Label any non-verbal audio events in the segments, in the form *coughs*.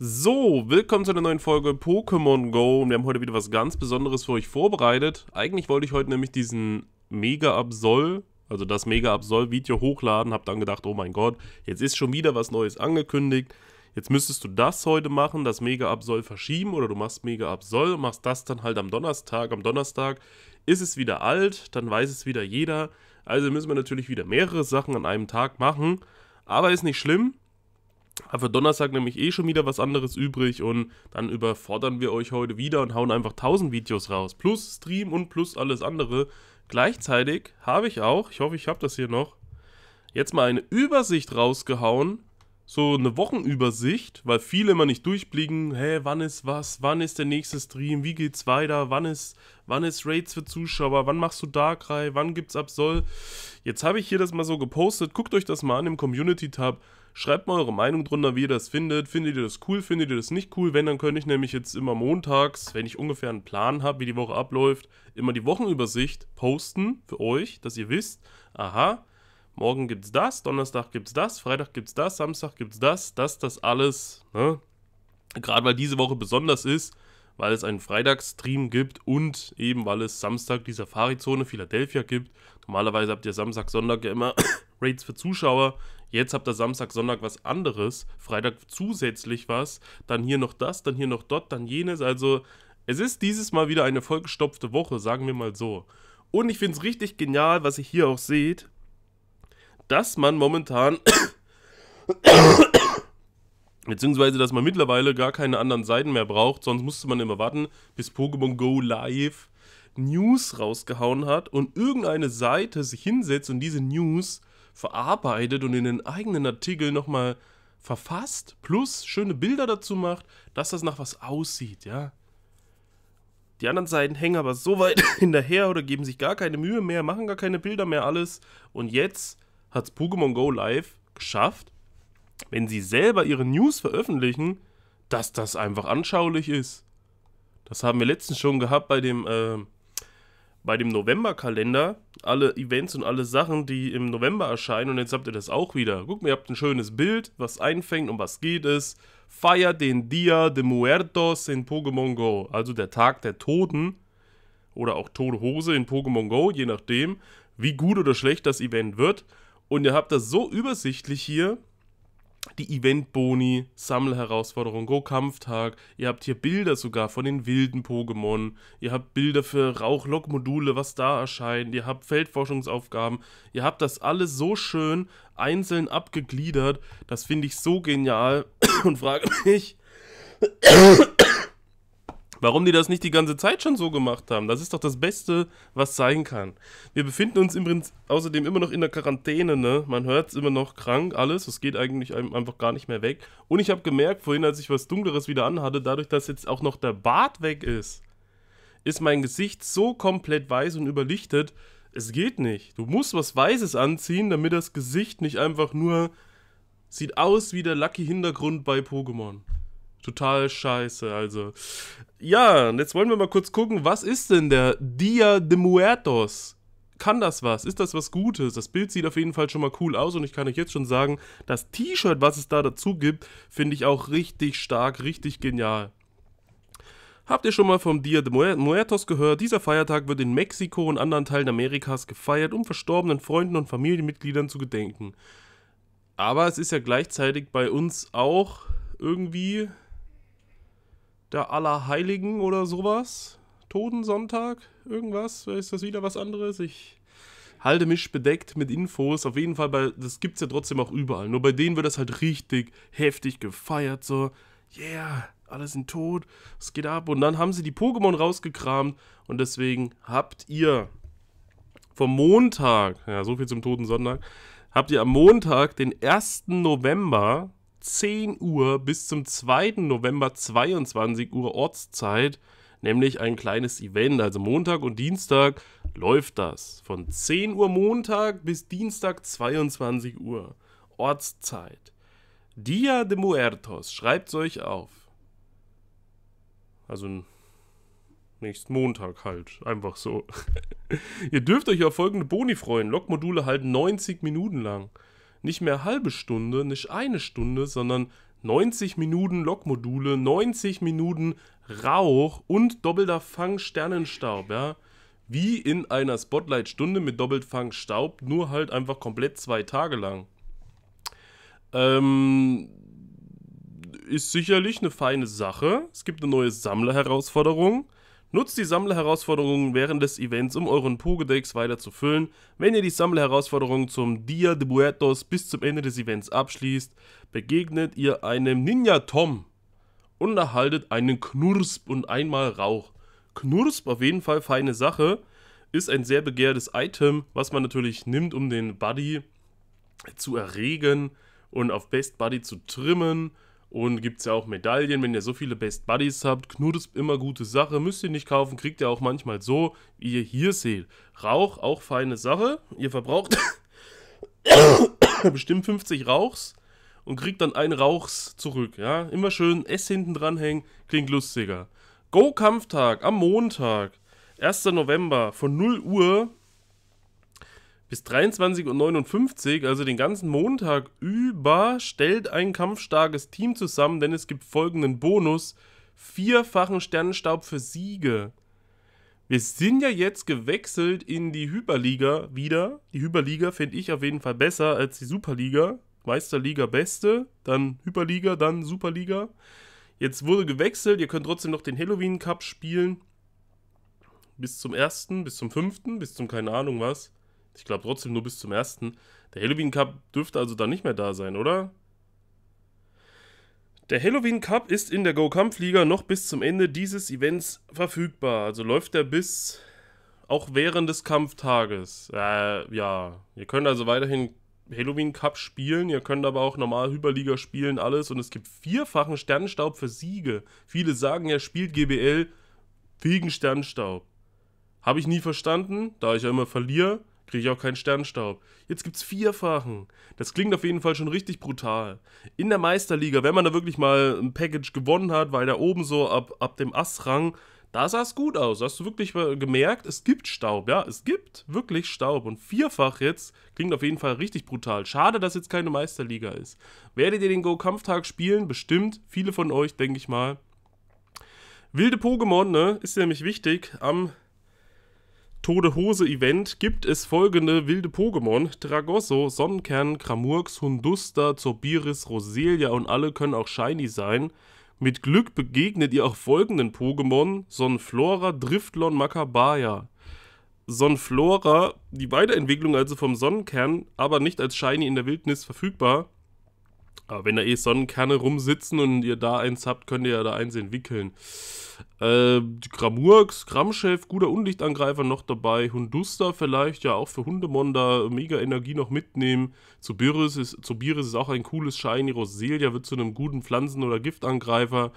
So, willkommen zu einer neuen Folge Pokémon Go und wir haben heute wieder was ganz Besonderes für euch vorbereitet. Eigentlich wollte ich heute nämlich diesen Mega Absol, also das Mega Absol Video hochladen, hab dann gedacht, oh mein Gott, jetzt ist schon wieder was Neues angekündigt. Jetzt müsstest du das heute machen, das Mega Absol verschieben oder du machst Mega Absol, machst das dann halt am Donnerstag. Am Donnerstag ist es wieder alt, dann weiß es wieder jeder. Also müssen wir natürlich wieder mehrere Sachen an einem Tag machen, aber ist nicht schlimm. Aber für Donnerstag nämlich eh schon wieder was anderes übrig und dann überfordern wir euch heute wieder und hauen einfach 1000 Videos raus. Plus Stream und plus alles andere. Gleichzeitig habe ich auch, ich hoffe, ich habe das hier noch, jetzt mal eine Übersicht rausgehauen. So eine Wochenübersicht, weil viele immer nicht durchblicken, hä, wann ist was, wann ist der nächste Stream, wie geht's weiter, wann ist, wann ist Raids für Zuschauer, wann machst du Darkrai, wann gibt's Absol. Jetzt habe ich hier das mal so gepostet, guckt euch das mal an im Community-Tab Schreibt mal eure Meinung drunter, wie ihr das findet. Findet ihr das cool? Findet ihr das nicht cool? Wenn, dann könnte ich nämlich jetzt immer montags, wenn ich ungefähr einen Plan habe, wie die Woche abläuft, immer die Wochenübersicht posten für euch, dass ihr wisst, aha, morgen gibt's das, Donnerstag gibt's das, Freitag gibt's das, Samstag gibt's das, das, das alles. Ne? Gerade weil diese Woche besonders ist, weil es einen Freitagsstream gibt und eben weil es Samstag die Safari-Zone Philadelphia gibt. Normalerweise habt ihr Samstag, Sonntag ja immer *coughs* Raids für Zuschauer. Jetzt habt ihr Samstag, Sonntag was anderes, Freitag zusätzlich was, dann hier noch das, dann hier noch dort, dann jenes. Also es ist dieses Mal wieder eine vollgestopfte Woche, sagen wir mal so. Und ich finde es richtig genial, was ihr hier auch seht, dass man momentan... *coughs* beziehungsweise, dass man mittlerweile gar keine anderen Seiten mehr braucht, sonst musste man immer warten, bis Pokémon Go Live News rausgehauen hat und irgendeine Seite sich hinsetzt und diese News verarbeitet und in den eigenen Artikel nochmal verfasst, plus schöne Bilder dazu macht, dass das nach was aussieht, ja. Die anderen Seiten hängen aber so weit *laughs* hinterher oder geben sich gar keine Mühe mehr, machen gar keine Bilder mehr, alles. Und jetzt hat es Pokémon Go Live geschafft, wenn sie selber ihre News veröffentlichen, dass das einfach anschaulich ist. Das haben wir letztens schon gehabt bei dem äh, bei dem Novemberkalender alle Events und alle Sachen, die im November erscheinen. Und jetzt habt ihr das auch wieder. Guckt mal, ihr habt ein schönes Bild, was einfängt und was geht es. Feiert den Dia de Muertos in Pokémon Go, also der Tag der Toten oder auch Tote in Pokémon Go, je nachdem, wie gut oder schlecht das Event wird. Und ihr habt das so übersichtlich hier, die Eventboni, Sammelherausforderung, Go-Kampftag. Ihr habt hier Bilder sogar von den wilden Pokémon. Ihr habt Bilder für Rauchlog-Module, was da erscheint. Ihr habt Feldforschungsaufgaben. Ihr habt das alles so schön einzeln abgegliedert. Das finde ich so genial *coughs* und frage mich, Warum die das nicht die ganze Zeit schon so gemacht haben, das ist doch das Beste, was sein kann. Wir befinden uns übrigens außerdem immer noch in der Quarantäne, ne? Man hört es immer noch krank, alles. Es geht eigentlich einfach gar nicht mehr weg. Und ich habe gemerkt, vorhin, als ich was Dunkleres wieder anhatte, dadurch, dass jetzt auch noch der Bart weg ist, ist mein Gesicht so komplett weiß und überlichtet, es geht nicht. Du musst was Weißes anziehen, damit das Gesicht nicht einfach nur sieht aus wie der Lucky Hintergrund bei Pokémon. Total scheiße, also. Ja, und jetzt wollen wir mal kurz gucken, was ist denn der Dia de Muertos? Kann das was? Ist das was Gutes? Das Bild sieht auf jeden Fall schon mal cool aus und ich kann euch jetzt schon sagen, das T-Shirt, was es da dazu gibt, finde ich auch richtig stark, richtig genial. Habt ihr schon mal vom Dia de Muertos gehört? Dieser Feiertag wird in Mexiko und anderen Teilen Amerikas gefeiert, um verstorbenen Freunden und Familienmitgliedern zu gedenken. Aber es ist ja gleichzeitig bei uns auch irgendwie der Allerheiligen oder sowas. Totensonntag, irgendwas. Ist das wieder was anderes? Ich halte mich bedeckt mit Infos. Auf jeden Fall, bei, das gibt es ja trotzdem auch überall. Nur bei denen wird das halt richtig heftig gefeiert. So, yeah, alle sind tot, es geht ab. Und dann haben sie die Pokémon rausgekramt. Und deswegen habt ihr vom Montag, ja, so viel zum Totensonntag, habt ihr am Montag, den 1. November, 10 Uhr bis zum 2. November 22 Uhr Ortszeit, nämlich ein kleines Event. Also Montag und Dienstag läuft das. Von 10 Uhr Montag bis Dienstag 22 Uhr Ortszeit. Dia de Muertos, schreibt es euch auf. Also nächsten Montag halt, einfach so. *laughs* Ihr dürft euch auf folgende Boni freuen. Logmodule halten 90 Minuten lang nicht mehr halbe Stunde, nicht eine Stunde, sondern 90 Minuten Lokmodule, 90 Minuten Rauch und doppelter Fang Sternenstaub, ja. Wie in einer Spotlight-Stunde mit doppelt Fang Staub, nur halt einfach komplett zwei Tage lang. Ähm, ist sicherlich eine feine Sache. Es gibt eine neue Sammlerherausforderung. Nutzt die Sammlerherausforderungen während des Events, um euren Pokédex weiter zu füllen. Wenn ihr die Sammlerherausforderung zum Dia de Buertos bis zum Ende des Events abschließt, begegnet ihr einem Ninja Tom und erhaltet einen Knursp und einmal Rauch. Knursp auf jeden Fall feine Sache, ist ein sehr begehrtes Item, was man natürlich nimmt, um den Buddy zu erregen und auf Best Buddy zu trimmen und gibt es ja auch Medaillen, wenn ihr so viele Best Buddies habt. Knut ist immer gute Sache, müsst ihr nicht kaufen, kriegt ihr auch manchmal so, wie ihr hier seht. Rauch, auch feine Sache. Ihr verbraucht *coughs* bestimmt 50 Rauchs und kriegt dann einen Rauchs zurück. Ja, immer schön S hinten dranhängen, klingt lustiger. Go-Kampftag am Montag, 1. November von 0 Uhr bis 23.59 Uhr, also den ganzen Montag über, stellt ein kampfstarkes Team zusammen, denn es gibt folgenden Bonus: vierfachen Sternenstaub für Siege. Wir sind ja jetzt gewechselt in die Hyperliga wieder. Die Hyperliga finde ich auf jeden Fall besser als die Superliga. Meisterliga beste, dann Hyperliga, dann Superliga. Jetzt wurde gewechselt, ihr könnt trotzdem noch den Halloween Cup spielen. Bis zum 1., bis zum 5., bis zum keine Ahnung was. Ich glaube trotzdem nur bis zum ersten. Der Halloween Cup dürfte also dann nicht mehr da sein, oder? Der Halloween Cup ist in der Go-Kampf-Liga noch bis zum Ende dieses Events verfügbar. Also läuft er bis auch während des Kampftages. Äh, ja, ihr könnt also weiterhin Halloween Cup spielen, ihr könnt aber auch normal Hyperliga spielen, alles. Und es gibt vierfachen Sternstaub für Siege. Viele sagen er spielt GBL wegen Sternstaub. Habe ich nie verstanden, da ich ja immer verliere. Kriege ich auch keinen Sternstaub. Jetzt gibt's Vierfachen. Das klingt auf jeden Fall schon richtig brutal. In der Meisterliga, wenn man da wirklich mal ein Package gewonnen hat, weil da oben so ab, ab dem Assrang, da sah es gut aus. hast du wirklich gemerkt, es gibt Staub. Ja, es gibt wirklich Staub. Und vierfach jetzt klingt auf jeden Fall richtig brutal. Schade, dass jetzt keine Meisterliga ist. Werdet ihr den Go-Kampftag spielen? Bestimmt. Viele von euch, denke ich mal. Wilde Pokémon, ne? Ist nämlich wichtig. Am Tode Hose Event gibt es folgende wilde Pokémon: Dragosso, Sonnenkern, Kramurks, Hundusta, Zorbiris, Roselia und alle können auch shiny sein. Mit Glück begegnet ihr auch folgenden Pokémon: Sonflora, Driftlon, Makabaya. Sonflora, die Weiterentwicklung also vom Sonnenkern, aber nicht als Shiny in der Wildnis verfügbar, aber wenn da eh Sonnenkerne rumsitzen und ihr da eins habt, könnt ihr ja da eins entwickeln. Äh, Gramurks, Gramchef, guter Undichtangreifer noch dabei. Hunduster vielleicht, ja auch für Hundemon da mega Energie noch mitnehmen. Zubiris ist, Zubiris ist auch ein cooles Shiny. Roselia wird zu einem guten Pflanzen- oder Giftangreifer.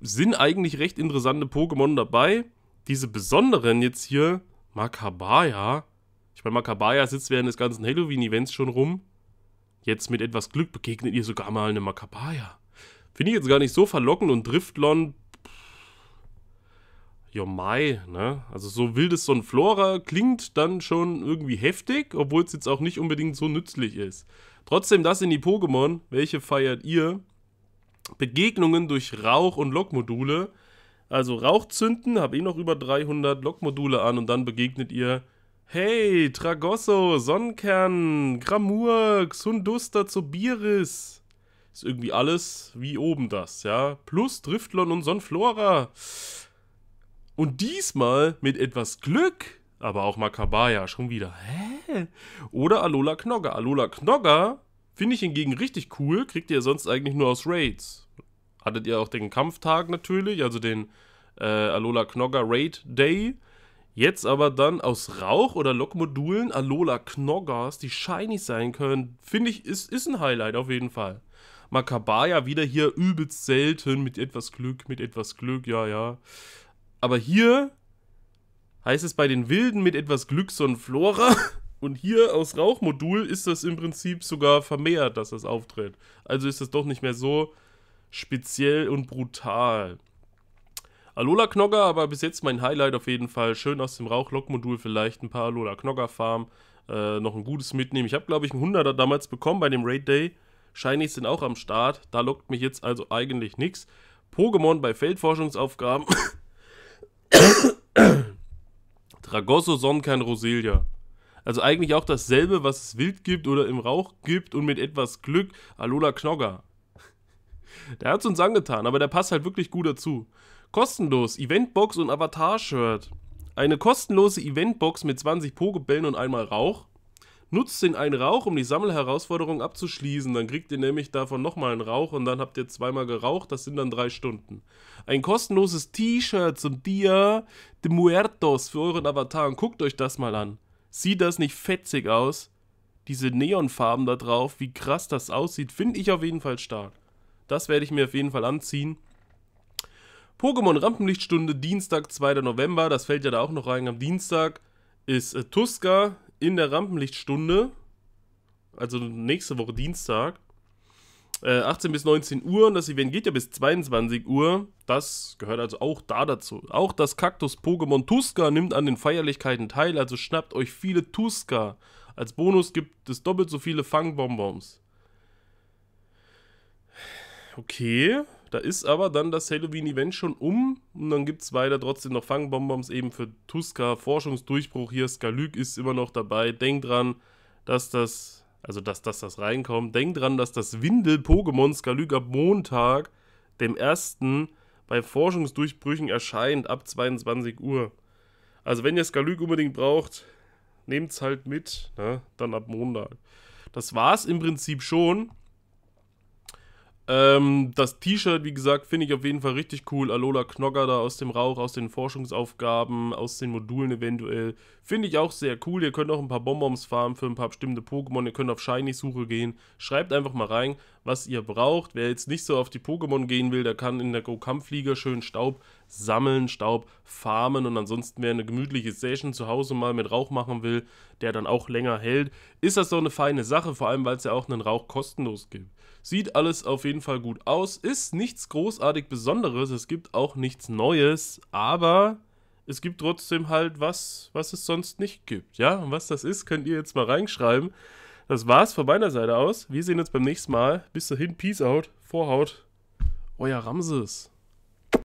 Sind eigentlich recht interessante Pokémon dabei. Diese besonderen jetzt hier, Makabaya. Ich meine, Makabaya sitzt während des ganzen Halloween-Events schon rum Jetzt mit etwas Glück begegnet ihr sogar mal eine Makabaya. Finde ich jetzt gar nicht so verlockend und Driftlon. Jo Mai, ne? Also so wildes Sonflora klingt dann schon irgendwie heftig, obwohl es jetzt auch nicht unbedingt so nützlich ist. Trotzdem, das sind die Pokémon. Welche feiert ihr? Begegnungen durch Rauch- und Lokmodule. Also Rauch zünden, habe ich eh noch über 300 Lokmodule an und dann begegnet ihr Hey, Tragosso, Sonnenkern, Gramur, Xunduster zu Biris. Ist irgendwie alles wie oben das, ja. Plus Driftlon und Sonflora. Und diesmal mit etwas Glück, aber auch Makabaya schon wieder. Hä? Oder Alola Knogger. Alola Knogger finde ich hingegen richtig cool, kriegt ihr sonst eigentlich nur aus Raids. Hattet ihr auch den Kampftag natürlich, also den äh, Alola Knogger Raid Day Jetzt aber dann aus Rauch- oder Lokmodulen Alola Knoggers, die shiny sein können, finde ich, ist, ist ein Highlight auf jeden Fall. Makabaya wieder hier übelst selten, mit etwas Glück, mit etwas Glück, ja, ja. Aber hier heißt es bei den Wilden mit etwas Glück so ein Flora. *laughs* Und hier aus Rauchmodul ist das im Prinzip sogar vermehrt, dass das auftritt. Also ist das doch nicht mehr so speziell und brutal. Alola Knogger, aber bis jetzt mein Highlight auf jeden Fall. Schön aus dem Rauchlokmodul vielleicht ein paar Alola Knogger Farm. Äh, noch ein gutes mitnehmen. Ich habe, glaube ich, einen 100er damals bekommen bei dem Raid Day. Shinies sind auch am Start. Da lockt mich jetzt also eigentlich nichts. Pokémon bei Feldforschungsaufgaben. *coughs* Dragosso, Sonnenkern, Roselia. Also eigentlich auch dasselbe, was es wild gibt oder im Rauch gibt und mit etwas Glück Alola Knogger. *laughs* Der hat es uns angetan, aber der passt halt wirklich gut dazu. Kostenlos Eventbox und Avatar-Shirt. Eine kostenlose Eventbox mit 20 Pokebällen und einmal Rauch. Nutzt den einen Rauch, um die Sammelherausforderung abzuschließen. Dann kriegt ihr nämlich davon nochmal einen Rauch und dann habt ihr zweimal geraucht. Das sind dann drei Stunden. Ein kostenloses T-Shirt zum Dia de Muertos für euren Avatar. Und guckt euch das mal an. Sieht das nicht fetzig aus? Diese Neonfarben da drauf, wie krass das aussieht, finde ich auf jeden Fall stark. Das werde ich mir auf jeden Fall anziehen. Pokémon Rampenlichtstunde, Dienstag, 2. November, das fällt ja da auch noch rein. Am Dienstag ist äh, Tuska in der Rampenlichtstunde, also nächste Woche Dienstag. Äh, 18 bis 19 Uhr und das Event geht ja bis 22 Uhr. Das gehört also auch da dazu. Auch das Kaktus-Pokémon Tuska nimmt an den Feierlichkeiten teil, also schnappt euch viele Tuska. Als Bonus gibt es doppelt so viele Fangbonbons. Okay, da ist aber dann das Halloween-Event schon um und dann gibt es weiter trotzdem noch Fangbonbons eben für Tuska, Forschungsdurchbruch hier, Skalyk ist immer noch dabei. Denkt dran, dass das, also dass, dass das reinkommt. Denkt dran, dass das Windel-Pokémon Skalyk ab Montag, dem 1. bei Forschungsdurchbrüchen erscheint ab 22 Uhr. Also wenn ihr Skalyk unbedingt braucht, nehmt es halt mit, ne? dann ab Montag. Das war's im Prinzip schon. Ähm, das T-Shirt, wie gesagt, finde ich auf jeden Fall richtig cool. Alola Knogger da aus dem Rauch, aus den Forschungsaufgaben, aus den Modulen eventuell. Finde ich auch sehr cool. Ihr könnt auch ein paar Bonbons farmen für ein paar bestimmte Pokémon. Ihr könnt auf Shiny-Suche gehen. Schreibt einfach mal rein, was ihr braucht. Wer jetzt nicht so auf die Pokémon gehen will, der kann in der Go-Kampfflieger schön Staub sammeln, Staub farmen und ansonsten, wer eine gemütliche Session zu Hause mal mit Rauch machen will, der dann auch länger hält, ist das doch eine feine Sache, vor allem weil es ja auch einen Rauch kostenlos gibt. Sieht alles auf jeden Fall gut aus, ist nichts großartig Besonderes, es gibt auch nichts Neues, aber es gibt trotzdem halt was, was es sonst nicht gibt. Ja, und was das ist, könnt ihr jetzt mal reinschreiben. Das war's von meiner Seite aus. Wir sehen uns beim nächsten Mal. Bis dahin, Peace out, Vorhaut, euer Ramses.